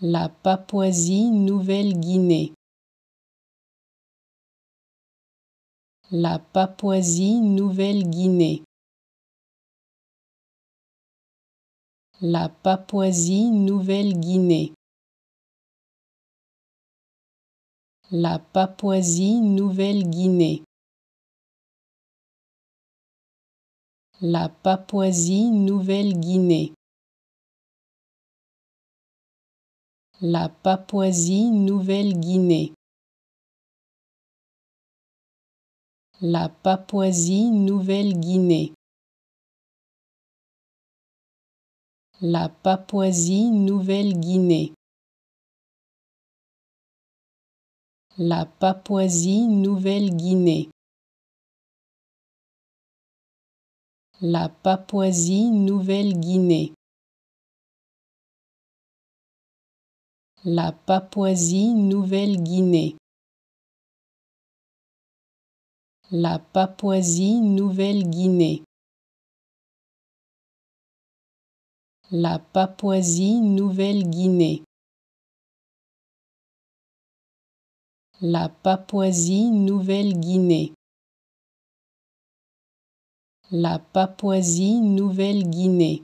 la Papouasie-Nouvelle-Guinée, la Papouasie-Nouvelle-Guinée, la Papouasie-Nouvelle-Guinée, la Papouasie-Nouvelle-Guinée, la Papouasie-Nouvelle-Guinée. la Papouasie-Nouvelle-Guinée, la Papouasie-Nouvelle-Guinée, la Papouasie-Nouvelle-Guinée, la Papouasie-Nouvelle-Guinée, la Papouasie-Nouvelle-Guinée. la Papouasie-Nouvelle-Guinée, la Papouasie-Nouvelle-Guinée, la Papouasie-Nouvelle-Guinée, la Papouasie-Nouvelle-Guinée, la Papouasie-Nouvelle-Guinée.